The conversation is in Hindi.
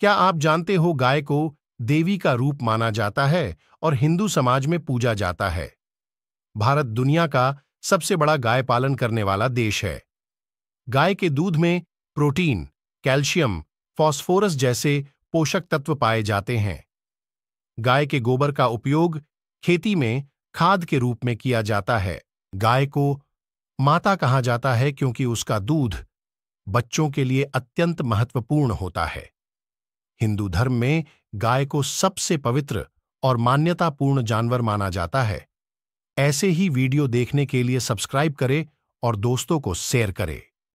क्या आप जानते हो गाय को देवी का रूप माना जाता है और हिंदू समाज में पूजा जाता है भारत दुनिया का सबसे बड़ा गाय पालन करने वाला देश है गाय के दूध में प्रोटीन कैल्शियम फॉस्फोरस जैसे पोषक तत्व पाए जाते हैं गाय के गोबर का उपयोग खेती में खाद के रूप में किया जाता है गाय को माता कहा जाता है क्योंकि उसका दूध बच्चों के लिए अत्यंत महत्वपूर्ण होता है हिंदू धर्म में गाय को सबसे पवित्र और मान्यतापूर्ण जानवर माना जाता है ऐसे ही वीडियो देखने के लिए सब्सक्राइब करें और दोस्तों को शेयर करें